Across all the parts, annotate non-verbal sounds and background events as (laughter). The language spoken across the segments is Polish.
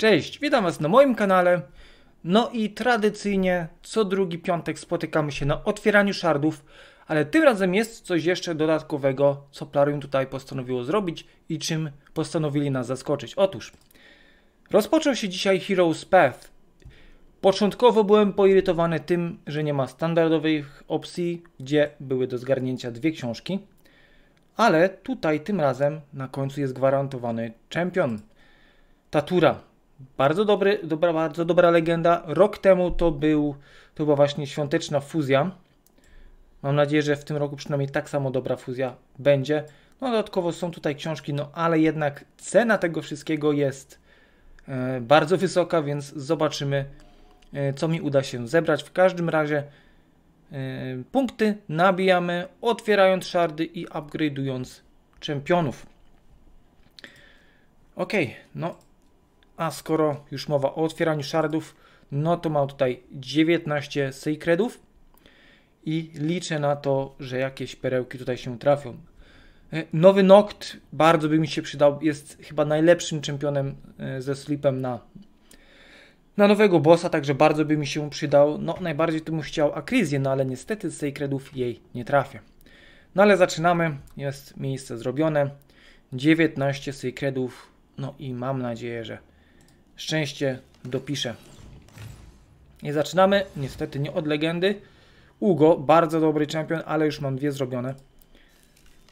Cześć, witam Was na moim kanale. No i tradycyjnie co drugi piątek spotykamy się na otwieraniu szardów, ale tym razem jest coś jeszcze dodatkowego, co Plarium tutaj postanowiło zrobić i czym postanowili nas zaskoczyć. Otóż, rozpoczął się dzisiaj Heroes Path. Początkowo byłem poirytowany tym, że nie ma standardowych opcji, gdzie były do zgarnięcia dwie książki, ale tutaj tym razem na końcu jest gwarantowany czempion. Tatura, bardzo, dobry, dobra, bardzo dobra legenda. Rok temu to, był, to była właśnie świąteczna fuzja. Mam nadzieję, że w tym roku przynajmniej tak samo dobra fuzja będzie. No dodatkowo są tutaj książki, no ale jednak cena tego wszystkiego jest y, bardzo wysoka, więc zobaczymy, y, co mi uda się zebrać. W każdym razie y, punkty nabijamy, otwierając szardy i upgrade'ując czempionów. Ok, no a skoro już mowa o otwieraniu shardów, no to mam tutaj 19 secredów i liczę na to, że jakieś perełki tutaj się trafią. E, nowy Noct bardzo by mi się przydał. Jest chyba najlepszym czempionem e, ze slipem na, na nowego bossa, także bardzo by mi się przydał. No, najbardziej to bym chciał Akryzję, no ale niestety z jej nie trafię. No ale zaczynamy. Jest miejsce zrobione. 19 secretów, No i mam nadzieję, że szczęście dopisze. I zaczynamy, niestety nie od legendy. Ugo, bardzo dobry champion, ale już mam dwie zrobione.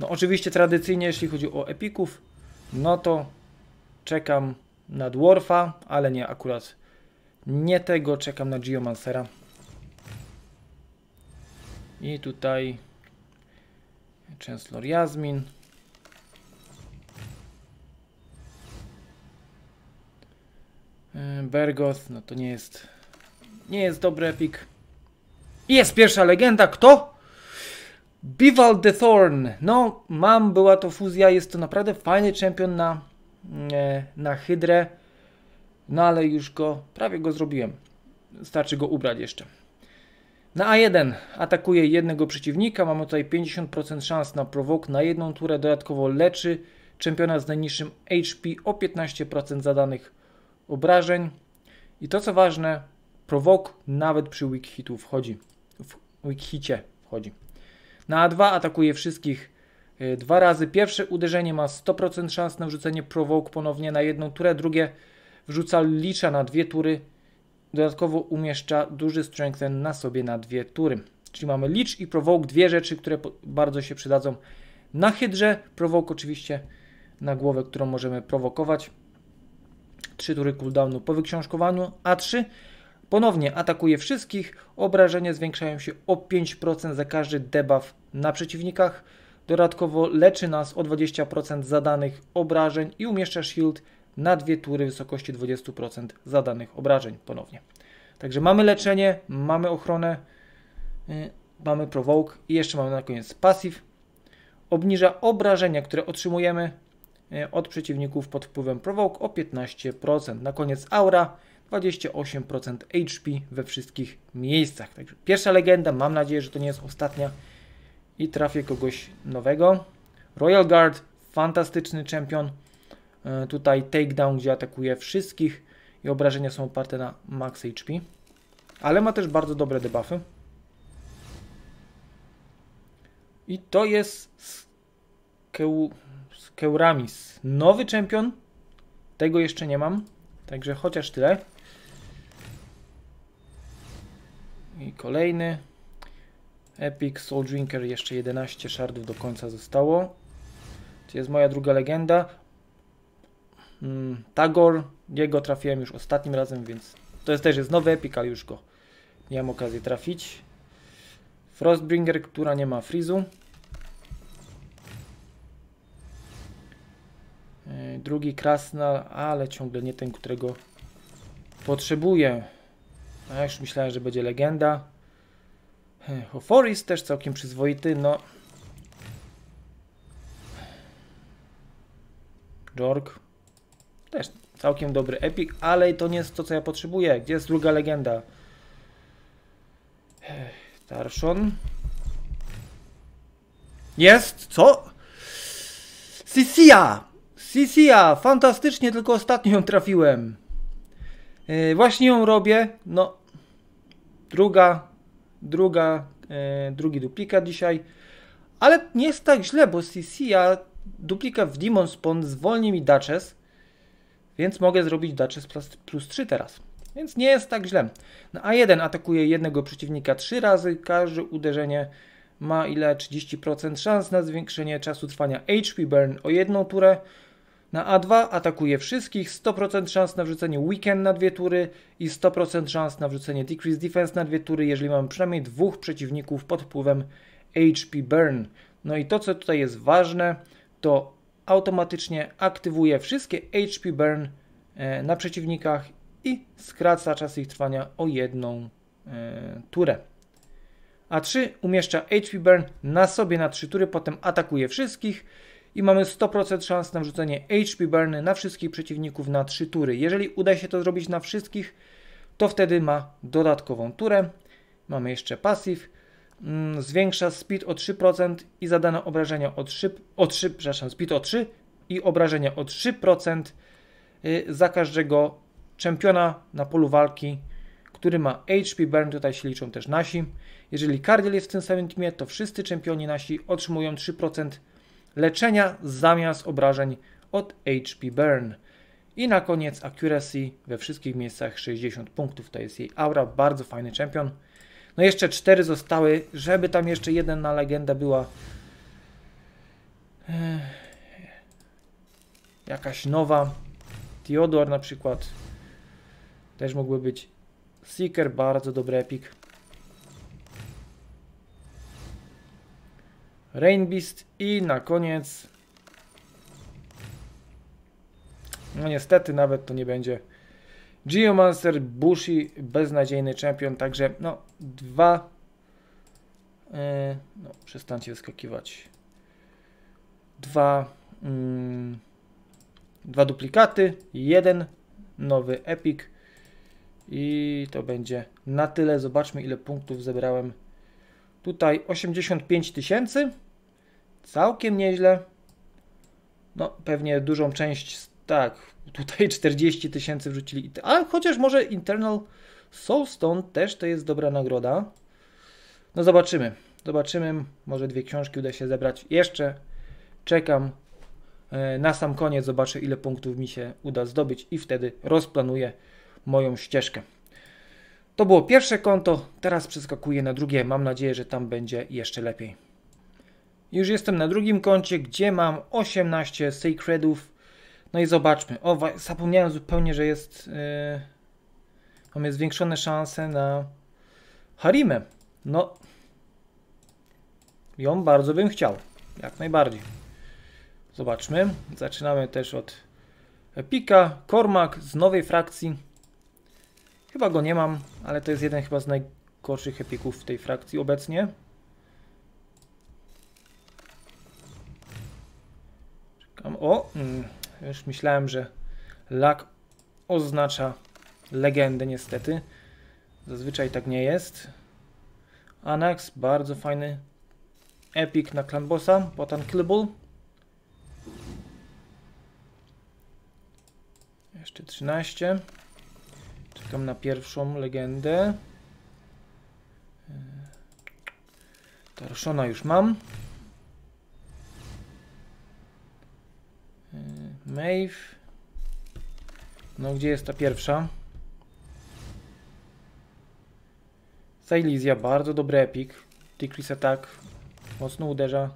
No oczywiście tradycyjnie, jeśli chodzi o epików, no to czekam na Dwarfa, ale nie akurat nie tego, czekam na Geomancera. I tutaj Chancellor Jasmin. E, Bergoth, no to nie jest... Nie jest dobry epik. jest pierwsza legenda. Kto? Bival the Thorn. No, mam, była to fuzja. Jest to naprawdę fajny czempion na, e, na Hydrę. No ale już go, prawie go zrobiłem. Starczy go ubrać jeszcze. Na A1 atakuje jednego przeciwnika. Mamy tutaj 50% szans na prowok na jedną turę. Dodatkowo leczy czempiona z najniższym HP o 15% zadanych obrażeń i to co ważne, prowok nawet przy weak hitu wchodzi. W weak hitie wchodzi. Na A2 atakuje wszystkich y, dwa razy. Pierwsze uderzenie ma 100% szans na wrzucenie prowok ponownie na jedną turę, drugie wrzuca licza na dwie tury. Dodatkowo umieszcza duży strengthen na sobie na dwie tury. Czyli mamy licz i prowok, dwie rzeczy, które bardzo się przydadzą na hydrze. Prowok oczywiście na głowę, którą możemy prowokować. 3 tury cooldownu po wyksiążkowaniu, A3 ponownie atakuje wszystkich, obrażenia zwiększają się o 5% za każdy debuff na przeciwnikach, dodatkowo leczy nas o 20% zadanych obrażeń i umieszcza shield na dwie tury wysokości 20% zadanych obrażeń ponownie. Także mamy leczenie, mamy ochronę, yy, mamy provoke i jeszcze mamy na koniec pasyw. Obniża obrażenia, które otrzymujemy E, od przeciwników pod wpływem Provoke o 15%. Na koniec Aura 28% HP we wszystkich miejscach. Także pierwsza legenda, mam nadzieję, że to nie jest ostatnia i trafię kogoś nowego. Royal Guard, fantastyczny champion e, Tutaj takedown, gdzie atakuje wszystkich i obrażenia są oparte na max HP. Ale ma też bardzo dobre debuffy. I to jest Skeu... Keuramis. Nowy czempion. Tego jeszcze nie mam. Także chociaż tyle. I kolejny. Epic Soul Drinker. Jeszcze 11 shardów do końca zostało. To jest moja druga legenda. Mm, Tagor. Jego trafiłem już ostatnim razem, więc to jest też jest nowy Epic, ale już go miałem okazję trafić. Frostbringer, która nie ma frizu. drugi krasnal, ale ciągle nie ten, którego potrzebuję. Ja już myślałem, że będzie legenda. Hoforis też całkiem przyzwoity, no. Jork. Też całkiem dobry epic, ale to nie jest to, co ja potrzebuję. Gdzie jest druga legenda? Tarszon. Jest! Co? Sisia! Sisia, fantastycznie, tylko ostatnio ją trafiłem. Yy, właśnie ją robię. No, druga, druga, yy, drugi duplikat dzisiaj. Ale nie jest tak źle, bo Sisia duplikat w Demon Spawn zwolni mi Duchess, więc mogę zrobić Duchess plus, plus 3 teraz. Więc nie jest tak źle. No, A1 atakuje jednego przeciwnika 3 razy. Każde uderzenie ma ile 30% szans na zwiększenie czasu trwania HP burn o jedną turę na A2 atakuje wszystkich, 100% szans na wrzucenie weekend na dwie tury i 100% szans na wrzucenie decrease defense na dwie tury, jeżeli mamy przynajmniej dwóch przeciwników pod wpływem HP burn. No i to co tutaj jest ważne, to automatycznie aktywuje wszystkie HP burn e, na przeciwnikach i skraca czas ich trwania o jedną e, turę. A3 umieszcza HP burn na sobie na trzy tury, potem atakuje wszystkich i mamy 100% szans na wrzucenie HP Burny na wszystkich przeciwników na 3 tury. Jeżeli uda się to zrobić na wszystkich, to wtedy ma dodatkową turę. Mamy jeszcze pasyw. Mm, zwiększa speed o 3% i zadane obrażenia o 3, o 3 przepraszam, speed o 3 i obrażenia o 3% y, za każdego czempiona na polu walki, który ma HP burn, tutaj się liczą też nasi. Jeżeli Cardiel jest w tym samym teamie, to wszyscy czempioni nasi otrzymują 3% leczenia zamiast obrażeń od HP Burn. I na koniec accuracy we wszystkich miejscach 60 punktów. To jest jej aura, bardzo fajny champion. No jeszcze 4 zostały, żeby tam jeszcze jeden na legendę była. Jakaś nowa. Theodore na przykład. Też mógłby być. Seeker, bardzo dobry epik. Rainbeast i na koniec... No niestety nawet to nie będzie Geomancer, Bushi, beznadziejny champion, także no dwa... Yy, no przestańcie wyskakiwać. Dwa... Yy, dwa duplikaty, jeden nowy epic i to będzie na tyle. Zobaczmy ile punktów zebrałem Tutaj 85 tysięcy. Całkiem nieźle. No, pewnie dużą część, tak, tutaj 40 tysięcy wrzucili. Ale chociaż może Internal Soulstone też to jest dobra nagroda. No zobaczymy. Zobaczymy. Może dwie książki uda się zebrać. Jeszcze czekam e, na sam koniec. Zobaczę ile punktów mi się uda zdobyć i wtedy rozplanuję moją ścieżkę. To było pierwsze konto, teraz przeskakuję na drugie. Mam nadzieję, że tam będzie jeszcze lepiej. Już jestem na drugim koncie, gdzie mam 18 Sacredów. No i zobaczmy. O, zapomniałem zupełnie, że jest... Yy... Mamy zwiększone szanse na Harimę. No... Ją bardzo bym chciał. Jak najbardziej. Zobaczmy. Zaczynamy też od Epika, Kormak z nowej frakcji. Chyba go nie mam, ale to jest jeden chyba z najgorszych epików w tej frakcji obecnie. Czekam. O! Mm, już myślałem, że lak oznacza legendę niestety. Zazwyczaj tak nie jest. Anax, bardzo fajny epik na Clanbossa, pod Unkillable. Jeszcze 13. Czekam na pierwszą legendę. E, Tarszona już mam. E, Maeve. No gdzie jest ta pierwsza? Sailizia, bardzo dobry epik. Decrease attack. Mocno uderza.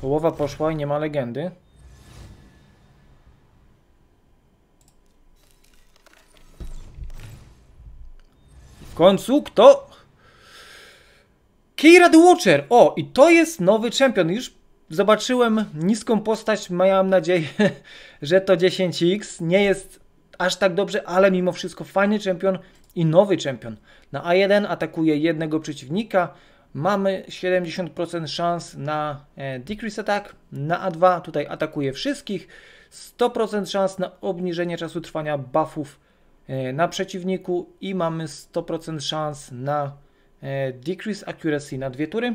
Połowa poszła i nie ma legendy. W końcu kto? Keira the Watcher! O, i to jest nowy czempion. Już zobaczyłem niską postać. Miałem nadzieję, (laughs) że to 10x. Nie jest aż tak dobrze, ale mimo wszystko fajny czempion i nowy czempion. Na A1 atakuje jednego przeciwnika. Mamy 70% szans na e, decrease attack. Na A2 tutaj atakuje wszystkich. 100% szans na obniżenie czasu trwania buffów E, na przeciwniku i mamy 100% szans na e, decrease accuracy na dwie tury.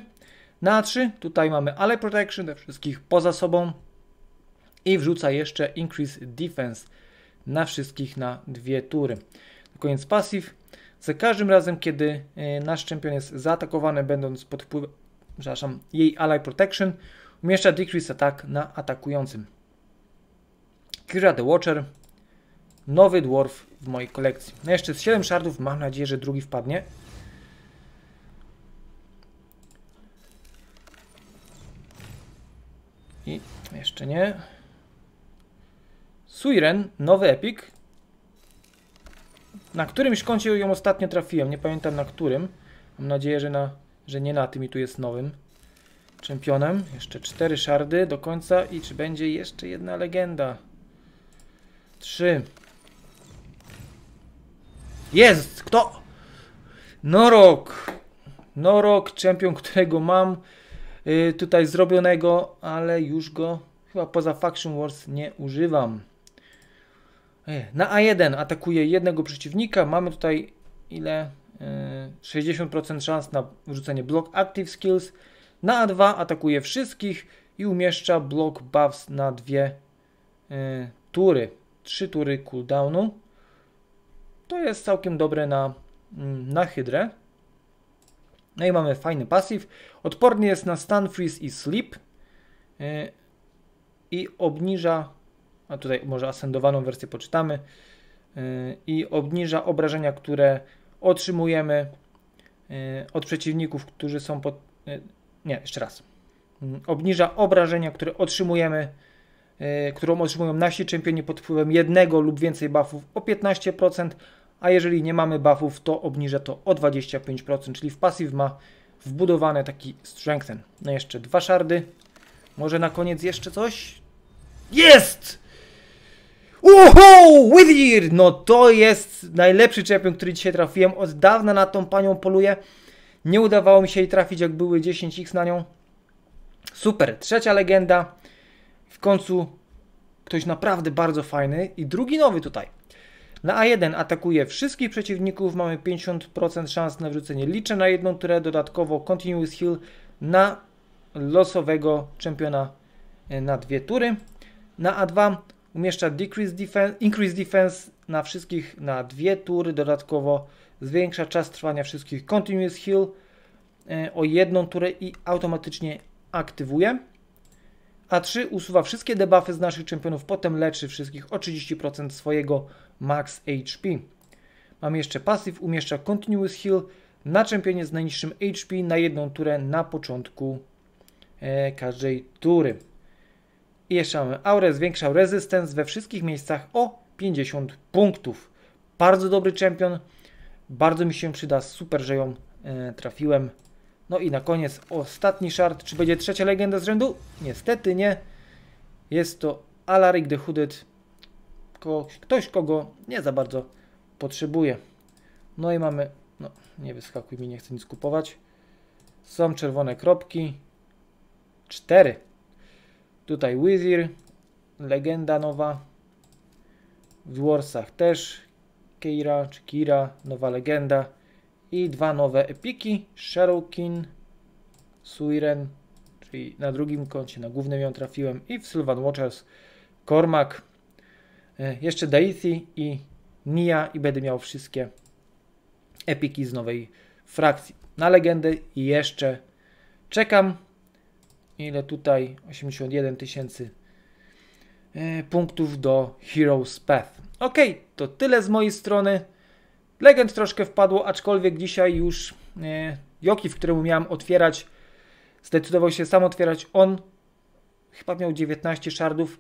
Na 3 tutaj mamy ale protection dla wszystkich poza sobą i wrzuca jeszcze increase defense na wszystkich na dwie tury. Na koniec pasyw. Za każdym razem, kiedy e, nasz czempion jest zaatakowany, będąc pod wpływem, przepraszam, jej ally protection, umieszcza decrease attack na atakującym. Kira the Watcher nowy dwarf w mojej kolekcji. No jeszcze z 7 szardów, mam nadzieję, że drugi wpadnie. I jeszcze nie. Suiren, nowy epic. Na którymś koncie ją ostatnio trafiłem, nie pamiętam na którym. Mam nadzieję, że, na, że nie na tym i tu jest nowym czempionem. Jeszcze cztery szardy do końca i czy będzie jeszcze jedna legenda? Trzy. Jest! Kto? Norok! Norok, czempion, którego mam yy, tutaj zrobionego, ale już go chyba poza Faction Wars nie używam. E, na A1 atakuje jednego przeciwnika. Mamy tutaj ile? Yy, 60% szans na wyrzucenie block active skills. Na A2 atakuje wszystkich i umieszcza block buffs na dwie yy, tury. Trzy tury cooldownu. To jest całkiem dobre na, mm, na hydrę. No i mamy fajny pasyw. Odporny jest na stun, freeze i sleep. E, I obniża, a tutaj może ascendowaną wersję poczytamy. E, I obniża obrażenia, które otrzymujemy e, od przeciwników, którzy są pod... Nie, jeszcze raz. Mm, obniża obrażenia, które otrzymujemy, którą otrzymują nasi czempioni pod wpływem jednego lub więcej buffów o 15% a jeżeli nie mamy buffów, to obniża to o 25%, czyli w passive ma wbudowany taki strengthen. No jeszcze dwa szardy. Może na koniec jeszcze coś? Jest! Uhu! Wither! No to jest najlepszy champion, który dzisiaj trafiłem. Od dawna na tą panią poluję. Nie udawało mi się jej trafić, jak były 10x na nią. Super. Trzecia legenda. W końcu ktoś naprawdę bardzo fajny. I drugi nowy tutaj. Na A1 atakuje wszystkich przeciwników, mamy 50% szans na wrzucenie. Liczę na jedną turę, dodatkowo Continuous Heal na losowego czempiona e, na dwie tury. Na A2 umieszcza decrease defense, Increase Defense na wszystkich na dwie tury, dodatkowo zwiększa czas trwania wszystkich Continuous Heal e, o jedną turę i automatycznie aktywuje. A3 usuwa wszystkie debuffy z naszych czempionów, potem leczy wszystkich o 30% swojego max HP. Mam jeszcze pasyw, umieszcza continuous heal na czempionie z najniższym HP na jedną turę na początku e, każdej tury. I jeszcze mamy aurę, zwiększał resistance we wszystkich miejscach o 50 punktów. Bardzo dobry czempion, bardzo mi się przyda, super, że ją e, trafiłem. No i na koniec ostatni szart. Czy będzie trzecia legenda z rzędu? Niestety nie. Jest to Alaric the Hooded ktoś, kogo nie za bardzo potrzebuje. No i mamy, no nie wyskakuj mi, nie chcę nic kupować. Są czerwone kropki. Cztery. Tutaj Wizir, legenda nowa. W Warsach też Keira czy Kira, nowa legenda. I dwa nowe epiki, Shadowkin, Suiren, czyli na drugim koncie, na głównym ją trafiłem i w Sylvan Watchers Cormac E, jeszcze Daithi i Nia i będę miał wszystkie epiki z nowej frakcji. Na legendę i jeszcze czekam. Ile tutaj? 81 tysięcy e, punktów do Heroes Path. Ok, to tyle z mojej strony. Legend troszkę wpadło, aczkolwiek dzisiaj już e, Joki, w którym miałem otwierać, zdecydował się sam otwierać. On chyba miał 19 szardów,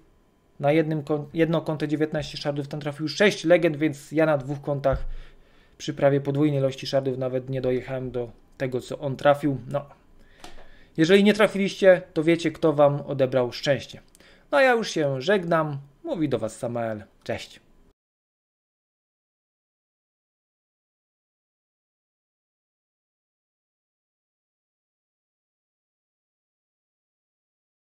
na jednym, jedno konto 19 szardów, tam trafił 6 legend, więc ja na dwóch kontach przy prawie podwójnej ilości szardów nawet nie dojechałem do tego, co on trafił. No. Jeżeli nie trafiliście, to wiecie, kto Wam odebrał szczęście. No a ja już się żegnam. Mówi do Was Samael. Cześć.